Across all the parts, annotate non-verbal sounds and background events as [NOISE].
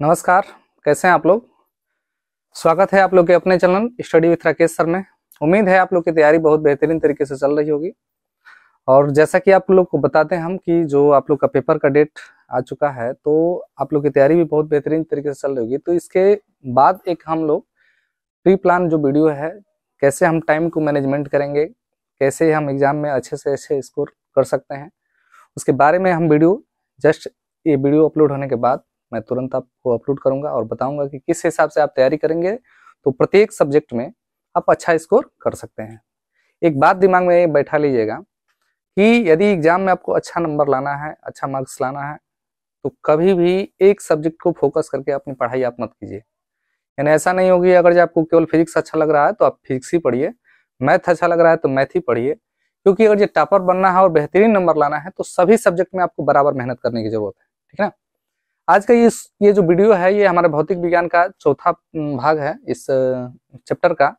नमस्कार कैसे हैं आप लोग स्वागत है आप लोग के अपने channel study with Rakesh sir में उम्मीद है आप लोग की तैयारी बहुत बेहतरीन तरीके से चल रही होगी और जैसा कि आप लोग को बताते हैं हम कि जो आप लोग का पेपर का डेट आ चुका है तो आप लोग की तैयारी भी बहुत बेहतरीन तरीके से चल रही होगी तो इसके बाद एक हम लोग प्री प्लान जो वीडियो है कैसे हम टाइम को मैनेजमेंट करेंगे कैसे हम एग्ज़ाम में अच्छे से अच्छे स्कोर कर सकते हैं उसके बारे में हम वीडियो जस्ट ये वीडियो अपलोड होने के बाद मैं तुरंत आपको अपलोड करूंगा और बताऊंगा कि किस हिसाब से आप तैयारी करेंगे तो प्रत्येक सब्जेक्ट में आप अच्छा स्कोर कर सकते हैं एक बात दिमाग में बैठा लीजिएगा कि यदि एग्जाम में आपको अच्छा नंबर लाना है अच्छा मार्क्स लाना है तो कभी भी एक सब्जेक्ट को फोकस करके अपनी पढ़ाई आप मत कीजिए यानी ऐसा नहीं होगी अगर आपको केवल फिजिक्स अच्छा लग रहा है तो आप फिजिक्स ही पढ़िए मैथ अच्छा लग रहा है तो मैथ ही पढ़िए क्योंकि अगर जो टॉपर बनना है और बेहतरीन नंबर लाना है तो सभी सब्जेक्ट में आपको बराबर मेहनत करने की जरूरत है ठीक है ना आज का ये ये जो वीडियो है ये हमारे भौतिक विज्ञान का चौथा भाग है इस चैप्टर का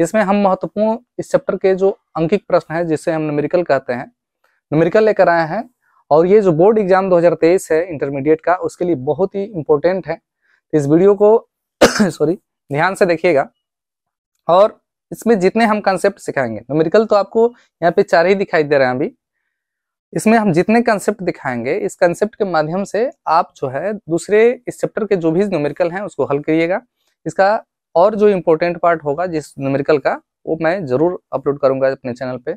इसमें हम महत्वपूर्ण इस चैप्टर के जो अंकिक प्रश्न है जिसे हम न्यूमेरिकल कहते हैं न्यूमेरिकल लेकर आए हैं और ये जो बोर्ड एग्जाम 2023 है इंटरमीडिएट का उसके लिए बहुत ही इम्पोर्टेंट है इस वीडियो को सॉरी [COUGHS] ध्यान से देखिएगा और इसमें जितने हम कंसेप्ट सिखाएंगे न्यूमेरिकल तो आपको यहाँ पे चार ही दिखाई दे रहे हैं अभी इसमें हम जितने कंसेप्ट दिखाएंगे इस कंसेप्ट के माध्यम से आप जो है दूसरे इस चैप्टर के जो भी न्यूमेरिकल हैं उसको हल करिएगा इसका और जो इम्पोर्टेंट पार्ट होगा जिस न्यूमेरिकल का वो मैं जरूर अपलोड करूंगा अपने चैनल पे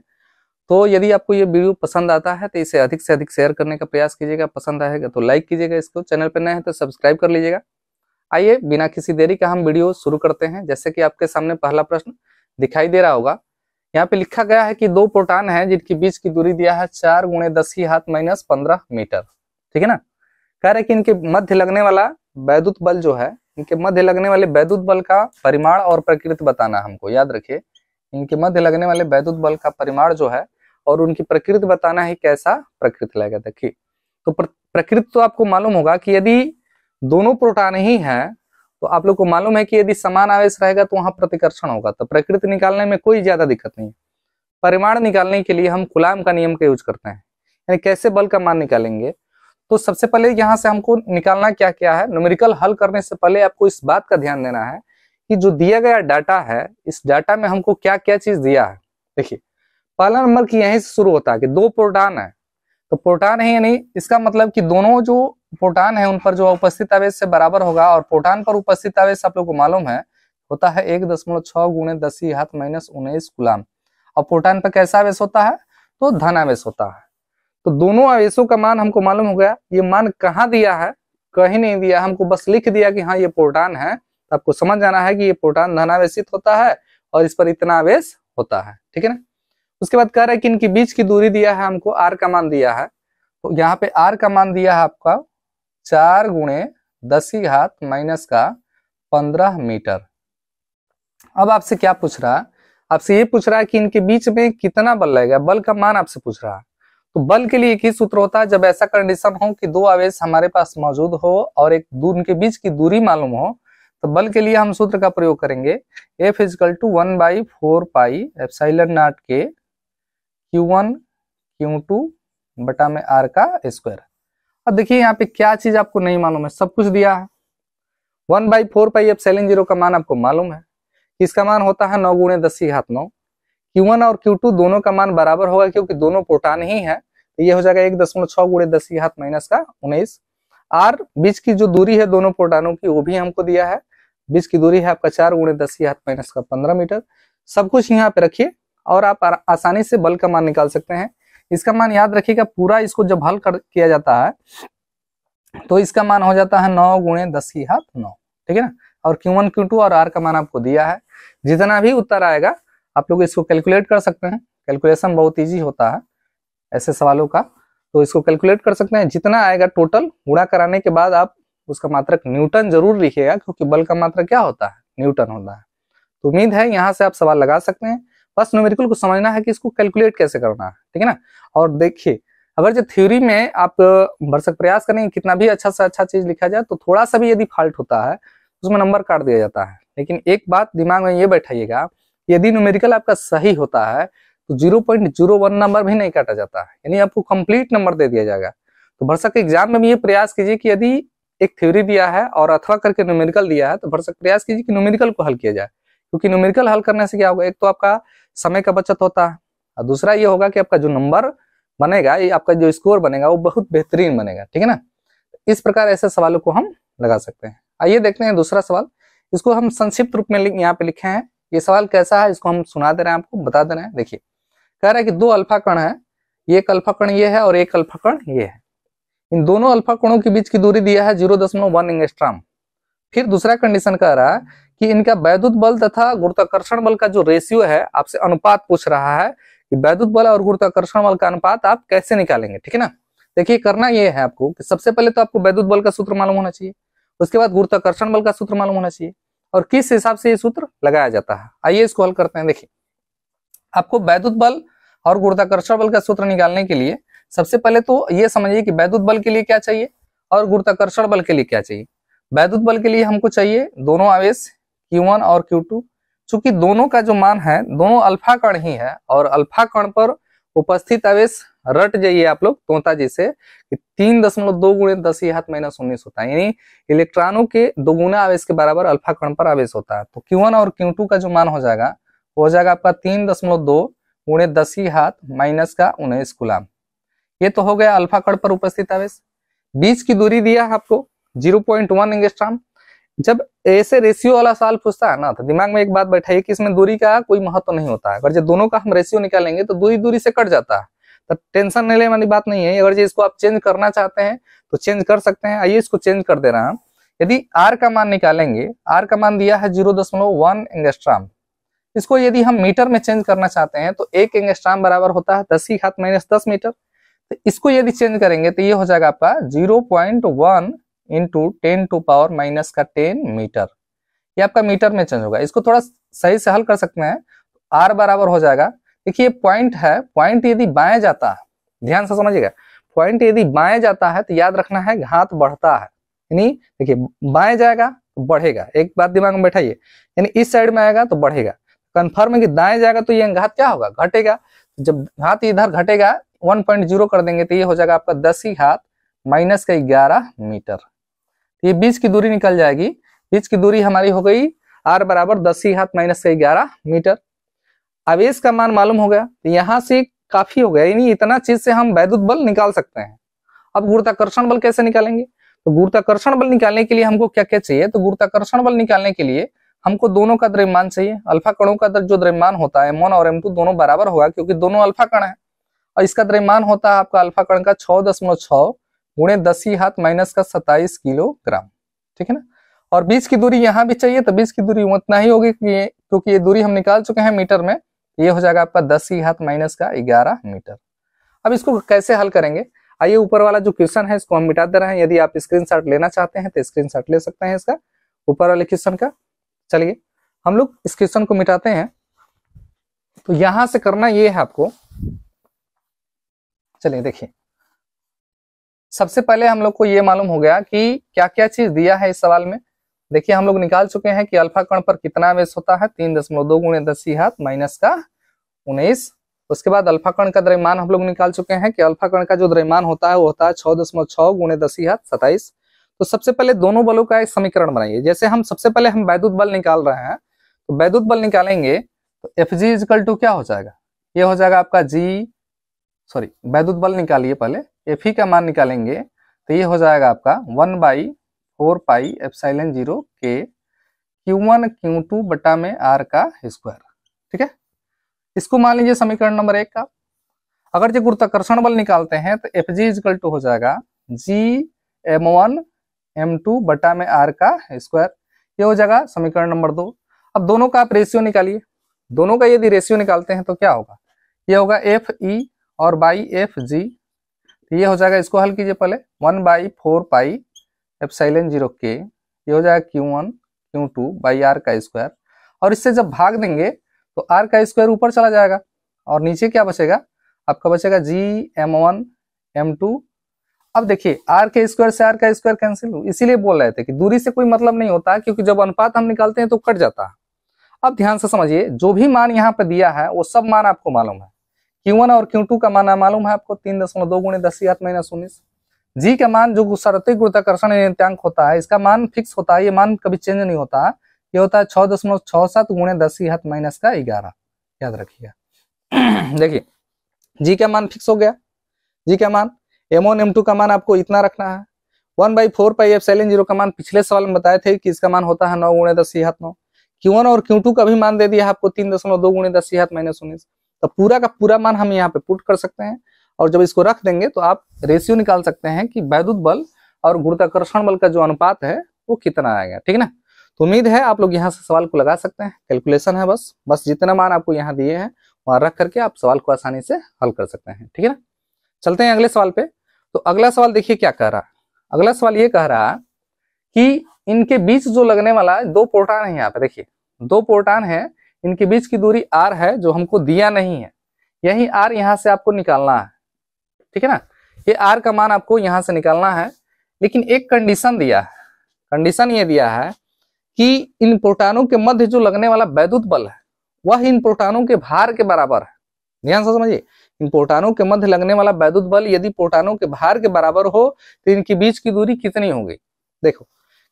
तो यदि आपको ये वीडियो पसंद आता है तो इसे अधिक से अधिक शेयर करने का प्रयास कीजिएगा पसंद आएगा तो लाइक कीजिएगा इसको चैनल पर नए हैं तो सब्सक्राइब कर लीजिएगा आइए बिना किसी देरी का हम वीडियो शुरू करते हैं जैसे कि आपके सामने पहला प्रश्न दिखाई दे रहा होगा यहाँ पे लिखा गया है कि दो प्रोटॉन है जिनके बीच की दूरी दिया है चार गुणे दस की हाथ माइनस पंद्रह मीटर ठीक है ना कह रहे कि इनके मध्य लगने वाला वैद्युत बल जो है इनके मध्य लगने वाले वैद्युत बल का परिमाण और प्रकृति बताना हमको याद रखिये इनके मध्य लगने वाले वैद्युत बल का परिमाण जो है और उनकी प्रकृति बताना है कैसा प्रकृति लगेगा देखिए तो प्रकृति तो आपको मालूम होगा कि यदि दोनों प्रोटान ही हैं तो आप लोग को मालूम है कि यदि समान आवेश रहेगा तो वहां प्रतिकर्षण होगा तो प्रकृति निकालने में कोई ज्यादा दिक्कत नहीं है परिमाण निकालने के लिए हम गुलाम का नियम का यूज करते हैं यानी कैसे बल का मान निकालेंगे तो सबसे पहले यहाँ से हमको निकालना क्या क्या है न्यूमेरिकल हल करने से पहले आपको इस बात का ध्यान देना है कि जो दिया गया डाटा है इस डाटा में हमको क्या क्या चीज दिया है देखिए पहला नंबर की यहीं से शुरू होता है कि दो प्रोटान है तो प्रोटान है यानी इसका मतलब कि दोनों जो प्रोटान है उन पर जो उपस्थित आवेश से बराबर होगा और प्रोटान पर उपस्थित आवेश आप लोग को मालूम है होता है एक दशमलव छह गुणे दस हाथ माइनस उन्नीस गुलाम और प्रोटान पर कैसा आवेश होता है तो धन आवेश होता है तो दोनों आवेशों का मान हमको मालूम हो गया ये मान कहाँ दिया है कहीं नहीं दिया हमको बस लिख दिया कि हाँ ये प्रोटान है तो आपको समझ जाना है कि ये प्रोटान धनावेशित होता है और इस पर इतना आवेश होता है ठीक है ना उसके बाद कह रहा है कि इनके बीच की दूरी दिया है हमको आर का मान दिया है तो यहाँ पे आर का मान दिया है आपका चार गुणे दस की घात माइनस का पंद्रह मीटर अब आपसे क्या पूछ रहा है आपसे ये पूछ रहा है कि इनके बीच में कितना बल लगेगा बल का मान आपसे पूछ रहा है तो बल के लिए एक ही सूत्र होता है जब ऐसा कंडीशन हो कि दो आवेश हमारे पास मौजूद हो और एक दूर उनके बीच की दूरी मालूम हो तो बल के लिए हम सूत्र का प्रयोग करेंगे F equal to one by four pi F naught के क्यू वन क्यू टू बटा में आर का स्क्वायर अब देखिए यहाँ पे क्या चीज आपको नहीं मालूम है सब कुछ दिया है वन बाई फोर पाई एफ सेलिन जीरो का मान आपको मालूम है इसका मान होता है नौ गुणे दस ही नौ क्यू वन और क्यू टू दोनों का मान बराबर होगा क्योंकि दोनों प्रोटान ही है तो ये हो जाएगा एक दशमलव छह गुणे दस ही हाथ माइनस का उन्नीस आर बीच की जो दूरी है दोनों प्रोटानों की वो भी हमको दिया है बीच की दूरी है आपका चार गुणे दस ही माइनस का पंद्रह मीटर सब कुछ यहाँ पे रखिए और आप आसानी से बल का मान निकाल सकते हैं इसका मान याद रखिएगा पूरा इसको जब हल कर किया जाता है तो इसका मान हो जाता है नौ गुणे दस की हाथ नौ ठीक है ना और क्यू वन क्यू टू और आर का मान आपको दिया है जितना भी उत्तर आएगा आप लोग इसको कैलकुलेट कर सकते हैं कैलकुलेशन बहुत ईजी होता है ऐसे सवालों का तो इसको कैलकुलेट कर सकते हैं जितना आएगा टोटल गुणा कराने के बाद आप उसका मात्रक न्यूटन जरूर लिखिएगा क्योंकि बल का मात्रक क्या होता है न्यूटन होता है तो उम्मीद है यहाँ से आप सवाल लगा सकते हैं बस न्यूमेरिकल को समझना है कि इसको कैलकुलेट कैसे करना है ठीक है ना और देखिए अगर जो थ्योरी में आप भरसक प्रयास करेंगे कितना भी अच्छा से अच्छा चीज लिखा जाए तो थोड़ा सा भी यदि फॉल्ट होता है उसमें नंबर काट दिया जाता है लेकिन एक बात दिमाग में ये बैठाइएगा यदि न्यूमेरिकल आपका सही होता है तो zero point zero one number भी नहीं काटा जाता है यानी आपको कंप्लीट नंबर दे दिया जाएगा तो भरसक एग्जाम में भी ये प्रयास कीजिए कि यदि एक थ्योरी दिया है और अथवा करके न्यूमेरिकल दिया है तो भरसक प्रयास कीजिए कि न्यूमेरिकल को हल किया जाए क्योंकि न्यूमेरिकल हल करने से क्या होगा एक तो आपका समय का बचत होता है और दूसरा ये होगा कि आपका जो नंबर बनेगा ये आपका जो स्कोर बनेगा वो बहुत बेहतरीन बनेगा ठीक है ना इस प्रकार ऐसे सवालों को हम लगा सकते हैं आइए देखते हैं दूसरा सवाल इसको हम संक्षिप्त रूप में यहाँ पे लिखे हैं ये सवाल कैसा है इसको हम सुना दे रहे हैं आपको बता दे रहे हैं देखिए कह रहा है कि दो अल्फा कण है एक अल्फा कण ये है और एक अल्फा कण ये है इन दोनों अल्फा कणों के बीच की दूरी दिया है जीरो दशमलव वन फिर दूसरा कंडीशन कह रहा है कि इनका वैद्युत बल तथा गुरुत्वाकर्षण बल का जो रेशियो है आपसे अनुपात पूछ रहा है कि वैद्युत बल और गुरुत्वाकर्षण बल का अनुपात आप कैसे निकालेंगे ठीक है ना देखिए करना यह है आपको कि सबसे पहले तो आपको वैद्युत बल का सूत्र मालूम होना चाहिए उसके बाद गुरुत्वाकर्षण बल का सूत्र मालूम होना चाहिए और किस हिसाब से ये सूत्र लगाया जाता है आइए इसको हल करते हैं देखिए आपको वैद्युत बल और गुरुत्वाकर्षण बल का सूत्र निकालने के लिए सबसे पहले तो ये समझिए कि वैद्युत बल के लिए क्या चाहिए और गुरुत्वाकर्षण बल के लिए क्या चाहिए वैद्युत बल के लिए हमको चाहिए दोनों आवेश Q1 और Q2 चूंकि दोनों का जो मान है दोनों अल्फा कण ही है और अल्फा कण पर उपस्थित आवेश रट जाइए आप लोग तोता जी से कि तीन दशमलव दो गुणे दस हाथ माइनस उन्नीस होता है यानी इलेक्ट्रॉनों के दोगुना आवेश के बराबर अल्फा कण पर आवेश होता है तो Q1 और Q2 का जो मान हो जाएगा वो हो जाएगा आपका तीन दशमलव दो गुणे दस ही हाथ माइनस का उन्नीस गुलाम ये तो हो गया अल्फा कण पर उपस्थित आवेश बीच की दूरी दिया है आपको जीरो पॉइंट वन एंगस्ट्राम जब ऐसे रेशियो वाला साल पूछता है ना तो दिमाग में एक बात बैठाइए कि इसमें दूरी का कोई महत्व तो नहीं होता है अगर जो दोनों का हम रेशियो निकालेंगे तो दूरी दूरी से कट जाता है तो टेंशन नहीं लेने वाली बात नहीं है अगर जो इसको आप चेंज करना चाहते हैं तो चेंज कर सकते हैं आइए इसको चेंज कर दे रहा हूँ यदि आर का मान निकालेंगे आर का मान दिया है जीरो दशमलव वन एंगेस्ट्राम इसको यदि हम मीटर में चेंज करना चाहते हैं तो एक एंगेस्ट्राम बराबर होता है दस की घात माइनस दस मीटर तो इसको यदि चेंज करेंगे तो ये हो जाएगा आपका zero point one into ten to power minus का टेन मीटर ये आपका मीटर में चेंज होगा इसको थोड़ा सही से हल कर सकते हैं आर बराबर हो जाएगा देखिए पॉइंट है पॉइंट यदि बाएं जाता है ध्यान से समझिएगा पॉइंट यदि बाएं जाता है तो याद रखना है घात बढ़ता है यानी देखिए बाएं जाएगा तो बढ़ेगा एक बात दिमाग में बैठाइए यानी इस साइड में आएगा तो बढ़ेगा कन्फर्म है कि दाएं जाएगा तो ये घात क्या होगा घटेगा जब घात इधर घटेगा 1.0 कर देंगे तो ये हो जाएगा आपका दस ही घात माइनस का ग्यारह मीटर तो ये बीच की दूरी निकल जाएगी बीच की दूरी हमारी हो गई आर बराबर दस ही हाथ माइनस का ग्यारह मीटर आवेश का मान मालूम हो गया तो यहाँ से काफी हो गया यानी इतना चीज से हम वैद्युत बल निकाल सकते हैं अब गुरुत्वाकर्षण बल कैसे निकालेंगे तो गुरुत्वाकर्षण बल निकालने के लिए हमको क्या क्या चाहिए तो गुरुत्वाकर्षण बल निकालने के लिए हमको दोनों का द्रव्यमान चाहिए अल्फा कणों का जो द्रव्यमान होता है एम और एम दोनों बराबर होगा क्योंकि दोनों अल्फा कण है और इसका द्रव्यमान होता है आपका अल्फा कण का छह दशमलव छह गुणे दस ही हाथ माइनस का सताइस किलोग्राम ठीक है ना और बीस की दूरी यहाँ भी चाहिए तो बीस की दूरी उतना ही होगी क्योंकि ये दूरी हम निकाल चुके हैं मीटर में ये हो जाएगा आपका दस ही हाथ माइनस का ग्यारह मीटर अब इसको कैसे हल करेंगे आइए ऊपर वाला जो क्वेश्चन है इसको हम मिटा दे रहे हैं यदि आप स्क्रीनशॉट लेना चाहते हैं तो स्क्रीनशॉट ले सकते हैं इसका ऊपर वाले क्वेश्चन का चलिए हम लोग इस क्वेश्चन को मिटाते हैं तो यहां से करना ये है आपको चलिए देखिए सबसे पहले हम लोग को ये मालूम हो गया कि क्या क्या चीज दिया है इस सवाल में देखिए हम लोग निकाल चुके हैं कि अल्फा कण पर कितना आवेश होता है तीन दशमलव दो गुणे दसी हाथ माइनस का उन्नीस उसके बाद अल्फा कण का द्रव्यमान हम लोग निकाल चुके हैं कि अल्फा कण का जो द्रव्यमान होता है वो होता है छह दशमलव छह गुणे दसी हाथ सताइस तो सबसे पहले दोनों बलों का एक समीकरण बनाइए जैसे हम सबसे पहले हम वैद्युत बल निकाल रहे हैं तो वैद्युत बल निकालेंगे तो एफ जी इजकल टू क्या हो जाएगा ये हो जाएगा आपका जी सॉरी वैद्युत बल निकालिए पहले एफ ई का मान निकालेंगे तो ये हो जाएगा आपका one by four pi epsilon zero के क्यू वन क्यू टू बटा में आर का स्क्वायर ठीक है इसको मान लीजिए समीकरण नंबर एक का अगर जो गुरुत्वाकर्षण बल निकालते हैं तो एफ जी इजकल टू हो जाएगा G M one M two बटा में आर का स्क्वायर ये हो जाएगा समीकरण नंबर दो अब दोनों का आप रेशियो निकालिए दोनों का यदि रेशियो निकालते हैं तो क्या होगा ये होगा एफ ई e और बाई एफ जी तो ये हो जाएगा इसको हल कीजिए पहले वन बाई फोर पाई एफ साइलेन जीरो के ये हो जाएगा Q one Q two by R का स्क्वायर और इससे जब भाग देंगे तो आर का स्क्वायर ऊपर चला जाएगा और नीचे क्या बचेगा आपका बचेगा G M one M two अब देखिए आर के स्क्वायर से आर का स्क्वायर कैंसिल इसीलिए बोल रहे थे कि दूरी से कोई मतलब नहीं होता क्योंकि जब अनुपात हम निकालते हैं तो कट जाता है अब ध्यान से समझिए जो भी मान यहाँ पर दिया है वो सब मान आपको मालूम है वन और टू का मान मालूम है आपको तीन दशमलव दो गुणे दस घात माइनस उन्नीस जी का मान जो सरती गुरुत्वाकर्षण नियंत्रक होता है इसका मान फिक्स होता है ये मान कभी चेंज नहीं होता ये होता है छह दशमलव छह सात गुणे दस घात माइनस का ग्यारह याद रखिएगा [CLEARS THROAT] देखिए जी का मान फिक्स हो गया जी का मान एम वन एम टू का मान आपको इतना रखना है वन बाई फोर पाई एफ सेलेन जीरो का मान पिछले सवाल में बताए थे कि इसका मान होता है नौ गुणे दस हाथ नौ क्यू वन और क्यू टू का भी मान दे दिया आपको तीन दशमलव दो गुणे दस हाथ माइनस उन्नीस तो पूरा का पूरा मान हम यहाँ पे पुट कर सकते हैं और जब इसको रख देंगे तो आप रेशियो निकाल सकते हैं कि वैद्युत बल और गुरुत्वाकर्षण बल का जो अनुपात है वो कितना आएगा ठीक ना तो उम्मीद है आप लोग यहाँ से सवाल को लगा सकते हैं कैलकुलेशन है बस बस जितना मान आपको यहाँ दिए हैं वहां रख करके आप सवाल को आसानी से हल कर सकते हैं ठीक है ना चलते हैं अगले सवाल पे तो अगला सवाल देखिए क्या कह रहा अगला सवाल ये कह रहा कि इनके बीच जो लगने वाला दो पोर्टान है यहाँ पे देखिए दो पोर्टान है इनके बीच की दूरी आर है जो हमको दिया नहीं है यही आर यहाँ से आपको निकालना है ठीक है ना ये आर का मान आपको यहाँ से निकालना है लेकिन एक कंडीशन दिया है कंडीशन ये दिया है कि इन प्रोटानों के मध्य जो लगने वाला वैद्युत बल है वह इन प्रोटानों के भार के बराबर है ध्यान से समझिए इन प्रोटानों के मध्य लगने वाला वैद्युत बल यदि प्रोटानों के भार के बराबर हो तो इनके बीच की दूरी कितनी होगी देखो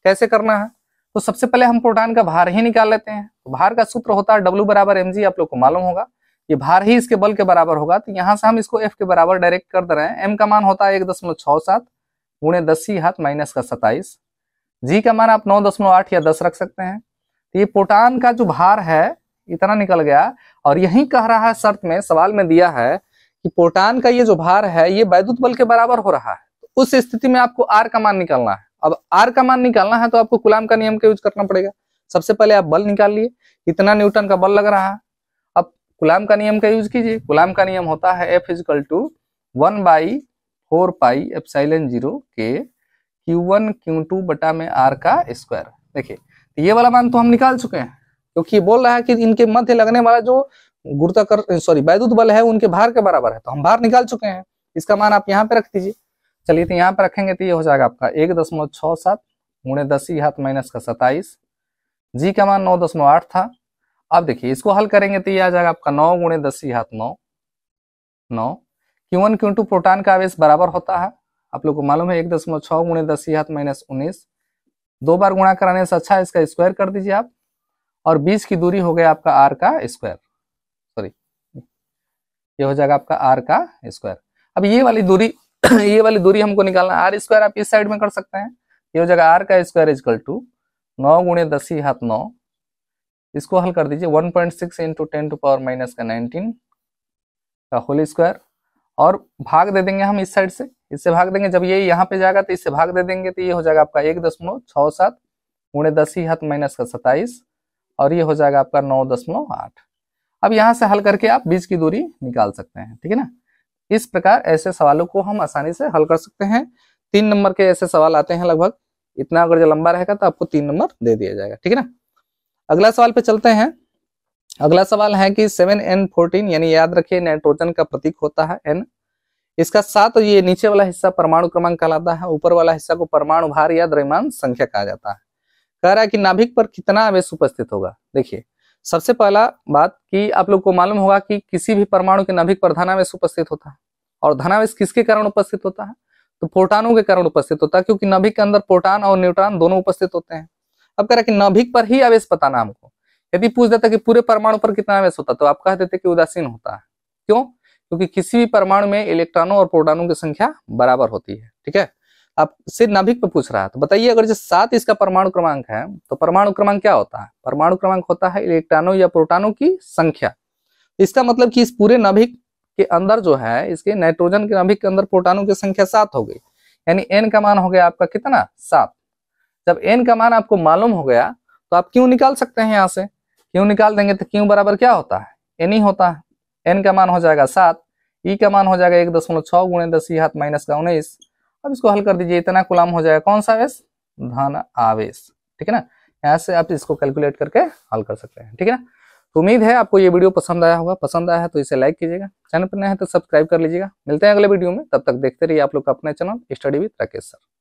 कैसे करना है तो सबसे पहले हम प्रोटॉन का भार ही निकाल लेते हैं तो भार का सूत्र होता है डब्ल्यू बराबर एम जी आप लोग को मालूम होगा ये भार ही इसके बल के बराबर होगा तो यहाँ से हम इसको एफ के बराबर डायरेक्ट कर दे रहे हैं एम का मान होता है एक दशमलव छह सात गुणे दस ही हाथ माइनस का सताइस जी का मान आप नौ दशमलव आठ या दस रख सकते हैं तो ये पोटान का जो भार है इतना निकल गया और यही कह रहा है शर्त में सवाल में दिया है कि प्रोटान का ये जो भार है ये वैद्युत बल के बराबर हो रहा है तो उस स्थिति में आपको आर का मान निकलना है अब आर का मान निकालना है तो आपको कुलाम का नियम का यूज करना पड़ेगा सबसे पहले आप बल निकालिए इतना न्यूटन का बल लग रहा है अब कुलाम का नियम का यूज कीजिए कुलाम का नियम होता है F equal to one by four pi epsilon zero के क्यू वन क्यू टू बटा में आर का स्क्वायर देखिये तो ये वाला मान तो हम निकाल चुके हैं क्योंकि बोल रहा है कि इनके मध्य लगने वाला जो गुरुताकर सॉरी वैद्युत बल है उनके भार के बराबर है तो हम भार निकाल चुके हैं इसका मान आप यहाँ पे रख दीजिए चलिए तो यहाँ पर रखेंगे तो ये हो जाएगा आपका एक दशमलव छः सात गुणे दस ही हाथ माइनस का सत्ताईस जी का मान नौ दशमलव आठ था अब देखिए इसको हल करेंगे तो ये आ जाएगा आपका नौ गुणे दस ही हाथ नौ नौ Q one Q two proton का आवेश बराबर होता है आप लोग को मालूम है एक दशमलव छः गुणे दस ही हाथ माइनस उन्नीस दो बार गुणा कराने से अच्छा इसका स्क्वायर कर दीजिए आप और बीस की दूरी हो गया आपका आर का स्क्वायर सॉरी ये हो जाएगा आपका आर का स्क्वायर अब ये वाली दूरी [COUGHS] ये वाली दूरी हमको निकालना आर स्क्वायर आप इस साइड में कर सकते हैं ये हो जाएगा आर का स्क्वायर इजकल टू नौ गुणे दस ही हाथ नौ इसको हल कर दीजिए one point six into ten to power minus का नाइनटीन का होल स्क्वायर और भाग दे देंगे हम इस साइड से इससे भाग देंगे जब ये यहाँ पे जाएगा तो इससे भाग दे देंगे तो ये हो जाएगा आपका एक दशमलव छः सात गुणे दस ही हाथ माइनस का सत्ताईस और ये हो जाएगा आपका नौ दशमलव आठ अब यहाँ से हल करके आप बीच की दूरी निकाल सकते हैं ठीक है ना इस प्रकार ऐसे सवालों को हम आसानी से हल कर सकते हैं तीन नंबर के ऐसे सवाल आते हैं लगभग इतना अगर लंबा रहेगा तो आपको तीन नंबर दे दिया जाएगा ठीक है ना अगला सवाल पे चलते हैं अगला सवाल है कि सेवन एन फोर्टीन यानी याद रखिए नाइट्रोजन का प्रतीक होता है एन इसका सात ये नीचे वाला हिस्सा परमाणु क्रमांक कहलाता है ऊपर वाला हिस्सा को परमाणु भार या द्रव्यमान संख्या कहा जाता है कह रहा है कि नाभिक पर कितना आवेश उपस्थित होगा देखिए सबसे पहला बात कि आप लोग को मालूम होगा कि किसी भी परमाणु के नभिक पर धनावेश उपस्थित होता है और धनावेश किसके कारण उपस्थित होता है तो प्रोटानों के कारण उपस्थित होता है क्योंकि नभिक के अंदर प्रोटान और न्यूट्रॉन दोनों उपस्थित होते हैं अब कह रहा कि नभिक पर ही आवेश बताना हमको यदि पूछ देता कि पूरे परमाणु पर कितना आवेश होता तो आप कह देते कि उदासीन होता है क्यों क्योंकि किसी भी परमाणु में इलेक्ट्रॉनों और प्रोटानों की संख्या बराबर होती है ठीक है आपसे नाभिक पे पूछ रहा है तो बताइए अगर जो सात इसका परमाणु क्रमांक है तो परमाणु क्रमांक क्या होता है परमाणु क्रमांक होता है इलेक्ट्रॉनों या प्रोटानों की संख्या इसका मतलब कि इस पूरे नाभिक के अंदर जो है इसके नाइट्रोजन के नाभिक के अंदर प्रोटानों की संख्या सात हो गई यानी एन का मान हो गया आपका कितना सात जब एन का मान आपको मालूम हो गया तो आप क्यों निकाल सकते हैं यहाँ से क्यों निकाल देंगे तो क्यों बराबर क्या होता है एन ही होता है एन का मान हो जाएगा सात ई e का मान हो जाएगा एक दशमलव छह गुणे दस ही हाथ माइनस का उन्नीस अब इसको हल कर दीजिए इतना गुलाम हो जाएगा कौन सा आवेश धन आवेश ठीक है ना यहाँ से आप इसको कैलकुलेट करके हल कर सकते हैं ठीक है ना तो उम्मीद है आपको ये वीडियो पसंद आया होगा पसंद आया है तो इसे लाइक कीजिएगा चैनल पर नया है तो सब्सक्राइब कर लीजिएगा मिलते हैं अगले वीडियो में तब तक देखते रहिए आप लोग का अपना channel study with Rakesh sir